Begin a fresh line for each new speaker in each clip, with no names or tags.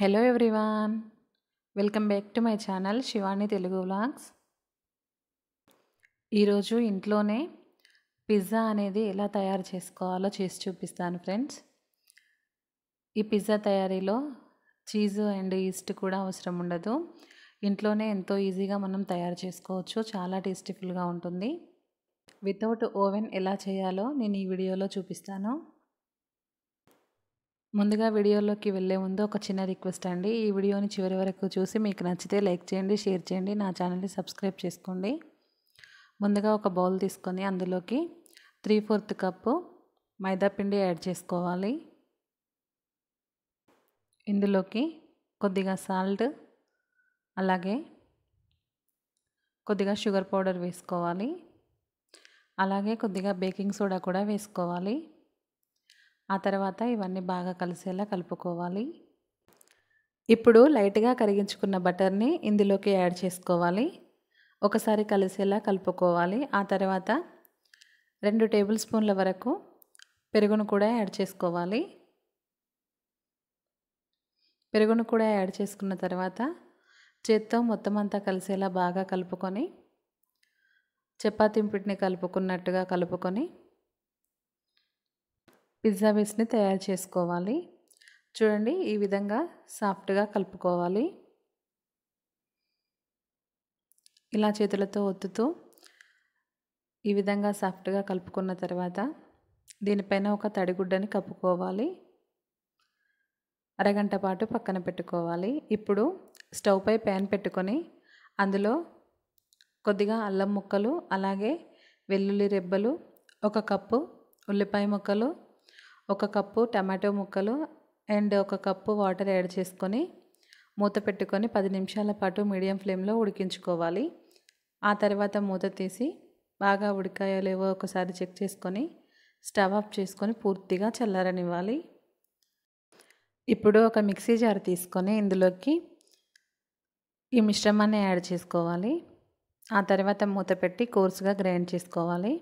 hello everyone welcome back to my channel Shivani Telugu vlogs ఈరోజు ఇంట్లోనే pizza అనేది ఎలా తయారు చేసుకోవాలో చేసి చూపిస్తాను ఫ్రెండ్స్ ఈ పిజ్జా తయారీలో చీజ్ అండ్ ఈస్ట్ కూడా అవసరం ఉండదు ఇంట్లోనే ఎంతో ఈజీగా మనం తయారు చేసుకోవచ్చు చాలా టేస్టీఫుల్గా ఉంటుంది వితౌట్ ఓవెన్ ఎలా చేయాలో నేను ఈ వీడియోలో చూపిస్తాను ముందుగా వీడియోలోకి వెళ్ళే ముందు ఒక చిన్న రిక్వెస్ట్ అండి ఈ వీడియోని చివరి వరకు చూసి మీకు నచ్చితే లైక్ చేయండి షేర్ చేయండి నా ఛానల్ని సబ్స్క్రైబ్ చేసుకోండి ముందుగా ఒక బౌల్ తీసుకొని అందులోకి త్రీ ఫోర్త్ కప్పు మైదాపిండి యాడ్ చేసుకోవాలి ఇందులోకి కొద్దిగా సాల్ట్ అలాగే కొద్దిగా షుగర్ పౌడర్ వేసుకోవాలి అలాగే కొద్దిగా బేకింగ్ సోడా కూడా వేసుకోవాలి ఆ తర్వాత ఇవన్నీ బాగా కలిసేలా కలుపుకోవాలి ఇప్పుడు లైట్గా కరిగించుకున్న బటర్ని ఇందులోకి యాడ్ చేసుకోవాలి ఒకసారి కలిసేలా కలుపుకోవాలి ఆ తర్వాత రెండు టేబుల్ స్పూన్ల వరకు పెరుగును కూడా యాడ్ చేసుకోవాలి పెరుగును కూడా యాడ్ చేసుకున్న తర్వాత చేత్తో మొత్తం అంతా కలిసేలా బాగా కలుపుకొని చపాతీ కలుపుకున్నట్టుగా కలుపుకొని పిజ్జా బేస్ని తయారు చేసుకోవాలి చూడండి ఈ విధంగా సాఫ్ట్గా కలుపుకోవాలి ఇలా చేతులతో ఒత్తుతూ ఈ విధంగా సాఫ్ట్గా కలుపుకున్న తర్వాత దీనిపైన ఒక తడిగుడ్డని కప్పుకోవాలి అరగంట పాటు పక్కన పెట్టుకోవాలి ఇప్పుడు స్టవ్పై ప్యాన్ పెట్టుకొని అందులో కొద్దిగా అల్లం ముక్కలు అలాగే వెల్లుల్లి రెబ్బలు ఒక కప్పు ఉల్లిపాయ ముక్కలు ఒక కప్పు టమాటో ముక్కలు అండ్ ఒక కప్పు వాటర్ యాడ్ చేసుకొని మూత పెట్టుకొని పది నిమిషాల పాటు మీడియం ఫ్లేమ్లో ఉడికించుకోవాలి ఆ తర్వాత మూత తీసి బాగా ఉడికాయో లేవో ఒకసారి చెక్ చేసుకొని స్టవ్ ఆఫ్ చేసుకొని పూర్తిగా చల్లారనివ్వాలి ఇప్పుడు ఒక మిక్సీ జార్ తీసుకొని ఇందులోకి ఈ మిశ్రమాన్ని యాడ్ చేసుకోవాలి ఆ తర్వాత మూత పెట్టి కోర్సుగా గ్రైండ్ చేసుకోవాలి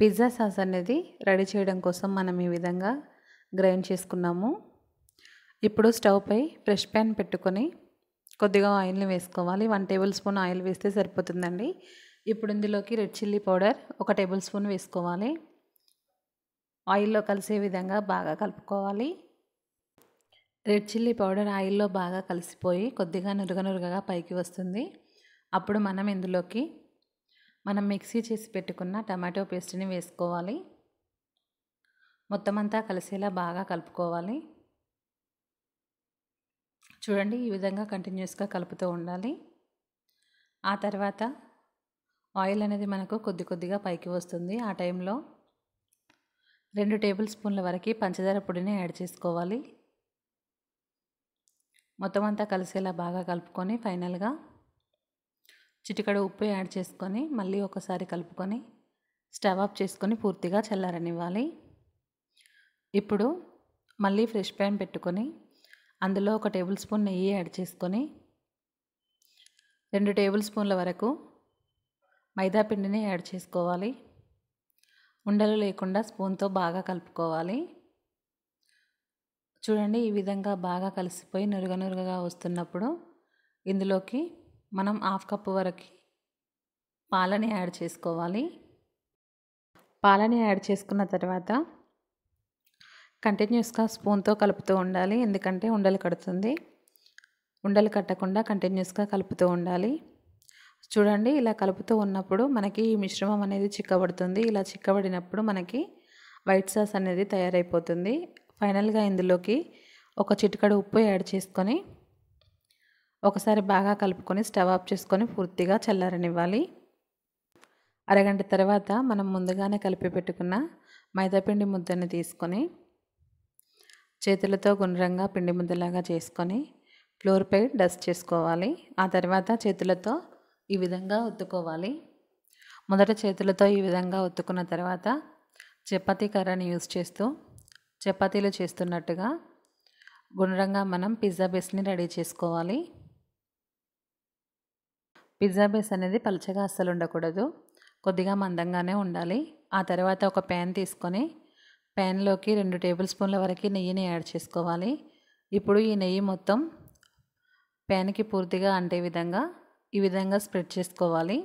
పిజ్జా సాస్ అనేది రెడీ చేయడం కోసం మనం ఈ విధంగా గ్రైండ్ చేసుకున్నాము ఇప్పుడు స్టవ్పై ఫ్రెష్ ప్యాన్ పెట్టుకొని కొద్దిగా ఆయిల్ని వేసుకోవాలి వన్ టేబుల్ స్పూన్ ఆయిల్ వేస్తే సరిపోతుందండి ఇప్పుడు ఇందులోకి రెడ్ చిల్లీ పౌడర్ ఒక టేబుల్ స్పూన్ వేసుకోవాలి ఆయిల్లో కలిసే విధంగా బాగా కలుపుకోవాలి రెడ్ చిల్లీ పౌడర్ ఆయిల్లో బాగా కలిసిపోయి కొద్దిగా నురుగ నురుగగా పైకి వస్తుంది అప్పుడు మనం ఇందులోకి మనం మిక్సీ చేసి పెట్టుకున్న టమాటో పేస్ట్ని వేసుకోవాలి మొత్తం అంతా కలిసేలా బాగా కలుపుకోవాలి చూడండి ఈ విధంగా కంటిన్యూస్గా కలుపుతూ ఉండాలి ఆ తర్వాత ఆయిల్ అనేది మనకు కొద్ది కొద్దిగా పైకి వస్తుంది ఆ టైంలో రెండు టేబుల్ స్పూన్ల వరకు పంచదార పొడిని యాడ్ చేసుకోవాలి మొత్తం అంతా కలిసేలా బాగా కలుపుకొని ఫైనల్గా చిటికడ ఉప్పు యాడ్ చేసుకొని మళ్ళీ ఒకసారి కలుపుకొని స్టవ్ ఆఫ్ చేసుకొని పూర్తిగా చల్లారనివ్వాలి ఇప్పుడు మళ్ళీ ఫ్రెష్ ప్యాన్ పెట్టుకొని అందులో ఒక టేబుల్ స్పూన్ నెయ్యి యాడ్ చేసుకొని రెండు టేబుల్ స్పూన్ల వరకు మైదా పిండిని యాడ్ చేసుకోవాలి ఉండలు లేకుండా స్పూన్తో బాగా కలుపుకోవాలి చూడండి ఈ విధంగా బాగా కలిసిపోయి నురుగ వస్తున్నప్పుడు ఇందులోకి మనం హాఫ్ కప్ వరకు పాలని యాడ్ చేసుకోవాలి పాలని యాడ్ చేసుకున్న తర్వాత కంటిన్యూస్గా స్పూన్తో కలుపుతూ ఉండాలి ఎందుకంటే ఉండలు కడుతుంది ఉండలు కట్టకుండా కంటిన్యూస్గా కలుపుతూ ఉండాలి చూడండి ఇలా కలుపుతూ ఉన్నప్పుడు మనకి ఈ మిశ్రమం అనేది చిక్కబడుతుంది ఇలా చిక్కబడినప్పుడు మనకి వైట్ సాస్ అనేది తయారైపోతుంది ఫైనల్గా ఇందులోకి ఒక చిటికడు ఉప్పు యాడ్ చేసుకొని ఒకసారి బాగా కలుపుకొని స్టవ్ ఆఫ్ చేసుకొని పూర్తిగా చల్లారనివ్వాలి అరగంట తర్వాత మనం ముందుగానే కలిపి పెట్టుకున్న మైదాపిండి ముద్దని తీసుకొని చేతులతో గుండ్రంగా పిండి ముద్దలాగా చేసుకొని ఫ్లోర్పై డస్ట్ చేసుకోవాలి ఆ తర్వాత చేతులతో ఈ విధంగా ఒత్తుకోవాలి మొదట చేతులతో ఈ విధంగా ఒత్తుకున్న తర్వాత చపాతీ కర్రని యూజ్ చేస్తూ చపాతీలు చేస్తున్నట్టుగా గుండ్రంగా మనం పిజ్జా బేస్ని రెడీ చేసుకోవాలి పిజ్జా బేస్ అనేది పలచగా అస్సలు ఉండకూడదు కొద్దిగా మందంగానే ఉండాలి ఆ తర్వాత ఒక ప్యాన్ తీసుకొని ప్యాన్లోకి రెండు టేబుల్ స్పూన్ల వరకు నెయ్యిని యాడ్ చేసుకోవాలి ఇప్పుడు ఈ నెయ్యి మొత్తం ప్యాన్కి పూర్తిగా అంటే విధంగా ఈ విధంగా స్ప్రెడ్ చేసుకోవాలి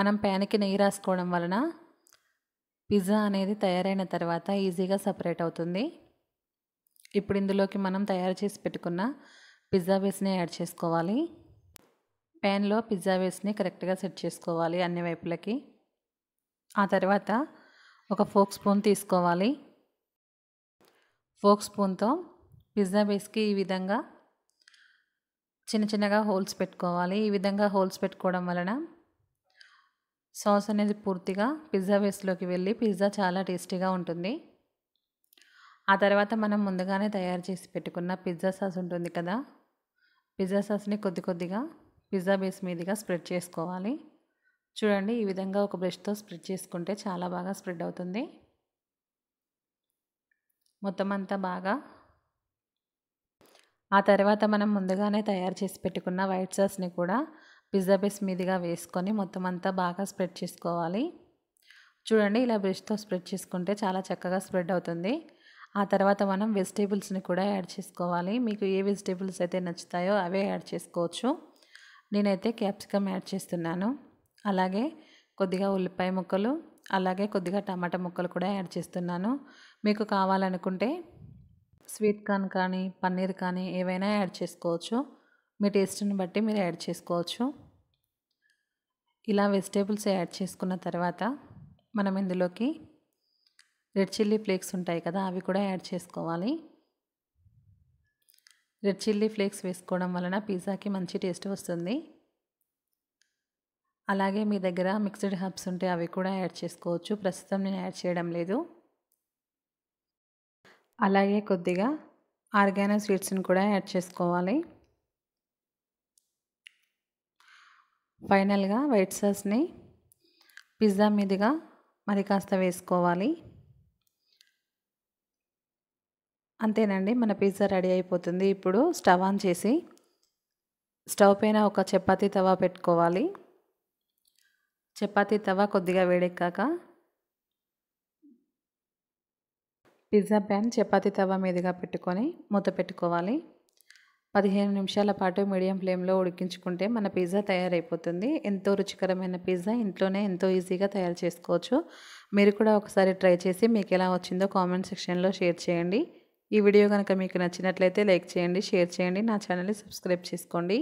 మనం ప్యాన్కి నెయ్యి రాసుకోవడం వలన పిజ్జా అనేది తయారైన తర్వాత ఈజీగా సపరేట్ అవుతుంది ఇప్పుడు ఇందులోకి మనం తయారు చేసి పెట్టుకున్న పిజ్జా బేస్ని యాడ్ చేసుకోవాలి ప్యాన్లో పిజ్జా వేస్ని కరెక్ట్గా సెట్ చేసుకోవాలి అన్ని వైపులకి ఆ తర్వాత ఒక ఫోక్ స్పూన్ తీసుకోవాలి ఫోక్ స్పూన్తో పిజ్జా బేస్కి ఈ విధంగా చిన్న చిన్నగా హోల్స్ పెట్టుకోవాలి ఈ విధంగా హోల్స్ పెట్టుకోవడం వలన సాస్ అనేది పూర్తిగా పిజ్జా బేస్లోకి వెళ్ళి పిజ్జా చాలా టేస్టీగా ఉంటుంది ఆ తర్వాత మనం ముందుగానే తయారు చేసి పెట్టుకున్న పిజ్జా సాస్ ఉంటుంది కదా పిజ్జా సాస్ని కొద్ది కొద్దిగా పిజ్జా బేస్ మీదుగా స్ప్రెడ్ చేసుకోవాలి చూడండి ఈ విధంగా ఒక బ్రష్తో స్ప్రెడ్ చేసుకుంటే చాలా బాగా స్ప్రెడ్ అవుతుంది మొత్తం అంతా బాగా ఆ తర్వాత మనం ముందుగానే తయారు చేసి పెట్టుకున్న వైట్ సాస్ని కూడా పిజ్జా బేస్ మీదుగా వేసుకొని మొత్తం అంతా బాగా స్ప్రెడ్ చేసుకోవాలి చూడండి ఇలా బ్రష్తో స్ప్రెడ్ చేసుకుంటే చాలా చక్కగా స్ప్రెడ్ అవుతుంది ఆ తర్వాత మనం వెజిటేబుల్స్ని కూడా యాడ్ చేసుకోవాలి మీకు ఏ వెజిటేబుల్స్ అయితే నచ్చుతాయో అవే యాడ్ చేసుకోవచ్చు నేనైతే క్యాప్సికమ్ యాడ్ చేస్తున్నాను అలాగే కొద్దిగా ఉల్లిపాయ ముక్కలు అలాగే కొద్దిగా టమాటా ముక్కలు కూడా యాడ్ చేస్తున్నాను మీకు కావాలనుకుంటే స్వీట్ కార్న్ కానీ పన్నీర్ కానీ ఏవైనా యాడ్ చేసుకోవచ్చు మీ టేస్ట్ని బట్టి మీరు యాడ్ చేసుకోవచ్చు ఇలా వెజిటేబుల్స్ యాడ్ చేసుకున్న తర్వాత మనం ఇందులోకి రెడ్ చిల్లీ ఫ్లేక్స్ ఉంటాయి కదా అవి కూడా యాడ్ చేసుకోవాలి రెడ్ చిల్లీ ఫ్లేక్స్ వేసుకోవడం వలన పిజ్జాకి మంచి టేస్ట్ వస్తుంది అలాగే మీ దగ్గర మిక్స్డ్ హర్బ్స్ ఉంటే అవి కూడా యాడ్ చేసుకోవచ్చు ప్రస్తుతం నేను యాడ్ చేయడం లేదు అలాగే కొద్దిగా ఆర్గానో స్వీట్స్ని కూడా యాడ్ చేసుకోవాలి ఫైనల్గా వైట్ సాస్ని పిజ్జా మీదుగా మరి కాస్త వేసుకోవాలి అంతేనండి మన పిజ్జా రెడీ అయిపోతుంది ఇప్పుడు స్టవ్ ఆన్ చేసి స్టవ్ పైన ఒక చపాతీ తవా పెట్టుకోవాలి చపాతీ తవా కొద్దిగా వేడెక్కాక పిజ్జా ప్యాన్ చపాతీ తవా మీదుగా పెట్టుకొని మూత పెట్టుకోవాలి పదిహేను నిమిషాల పాటు మీడియం ఫ్లేమ్లో ఉడికించుకుంటే మన పిజ్జా తయారైపోతుంది ఎంతో రుచికరమైన పిజ్జా ఇంట్లోనే ఎంతో ఈజీగా తయారు చేసుకోవచ్చు మీరు కూడా ఒకసారి ట్రై చేసి మీకు ఎలా వచ్చిందో కామెంట్ సెక్షన్లో షేర్ చేయండి ఈ వీడియో కనుక మీకు నచ్చినట్లయితే లైక్ చేయండి షేర్ చేయండి నా ఛానల్ని సబ్స్క్రైబ్ చేసుకోండి